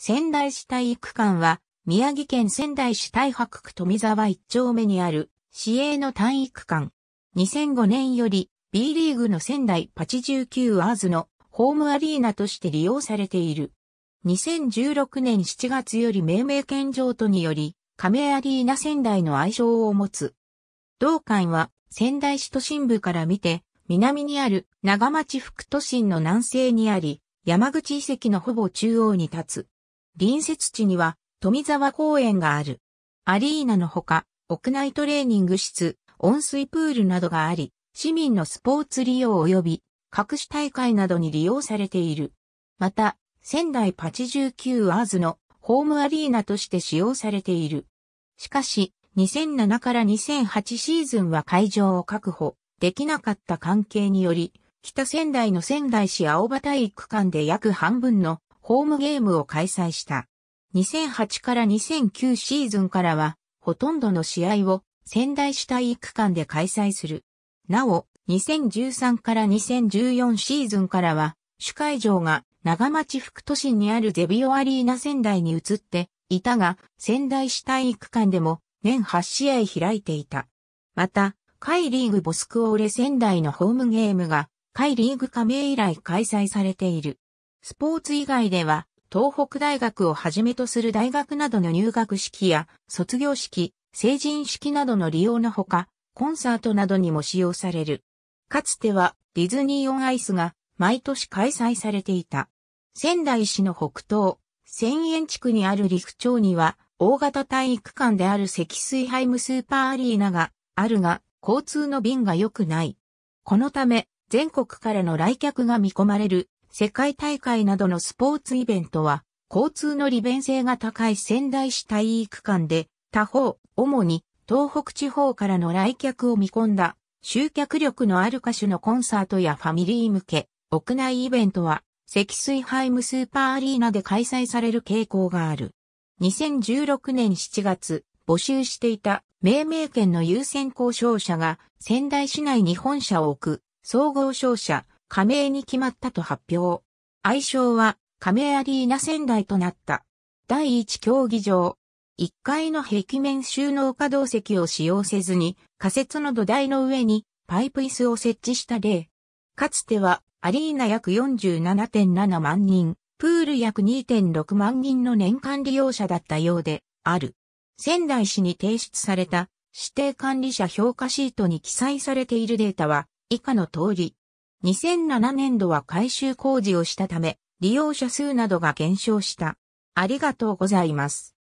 仙台市体育館は、宮城県仙台市大白区富沢一丁目にある、市営の体育館。2005年より、B リーグの仙台パチ19アーズのホームアリーナとして利用されている。2016年7月より命名権譲渡により、亀アリーナ仙台の愛称を持つ。同館は、仙台市都心部から見て、南にある長町副都心の南西にあり、山口遺跡のほぼ中央に立つ。隣接地には富沢公園がある。アリーナのほか、屋内トレーニング室、温水プールなどがあり、市民のスポーツ利用及び各種大会などに利用されている。また、仙台89アーズのホームアリーナとして使用されている。しかし、2007から2008シーズンは会場を確保できなかった関係により、北仙台の仙台市青葉体育館で約半分のホームゲームを開催した。2008から2009シーズンからは、ほとんどの試合を仙台市体育館で開催する。なお、2013から2014シーズンからは、主会場が長町副都心にあるゼビオアリーナ仙台に移っていたが、仙台市体育館でも年8試合開いていた。また、海リーグボスクオーレ仙台のホームゲームが、海リーグ加盟以来開催されている。スポーツ以外では、東北大学をはじめとする大学などの入学式や卒業式、成人式などの利用のほか、コンサートなどにも使用される。かつてはディズニーオンアイスが毎年開催されていた。仙台市の北東、千円地区にある陸町には、大型体育館である積水ハイムスーパーアリーナがあるが、交通の便が良くない。このため、全国からの来客が見込まれる世界大会などのスポーツイベントは、交通の利便性が高い仙台市体育館で、他方、主に東北地方からの来客を見込んだ、集客力のある歌手のコンサートやファミリー向け、屋内イベントは、積水ハイムスーパーアリーナで開催される傾向がある。2016年7月、募集していた命名権の優先交渉者が仙台市内に本社を置く総合商社加盟に決まったと発表。愛称は加盟アリーナ仙台となった。第1競技場。1階の壁面収納可動席を使用せずに仮設の土台の上にパイプ椅子を設置した例。かつてはアリーナ約47.7万人、プール約2.6万人の年間利用者だったようである。仙台市に提出された指定管理者評価シートに記載されているデータは以下の通り、2007年度は改修工事をしたため、利用者数などが減少した。ありがとうございます。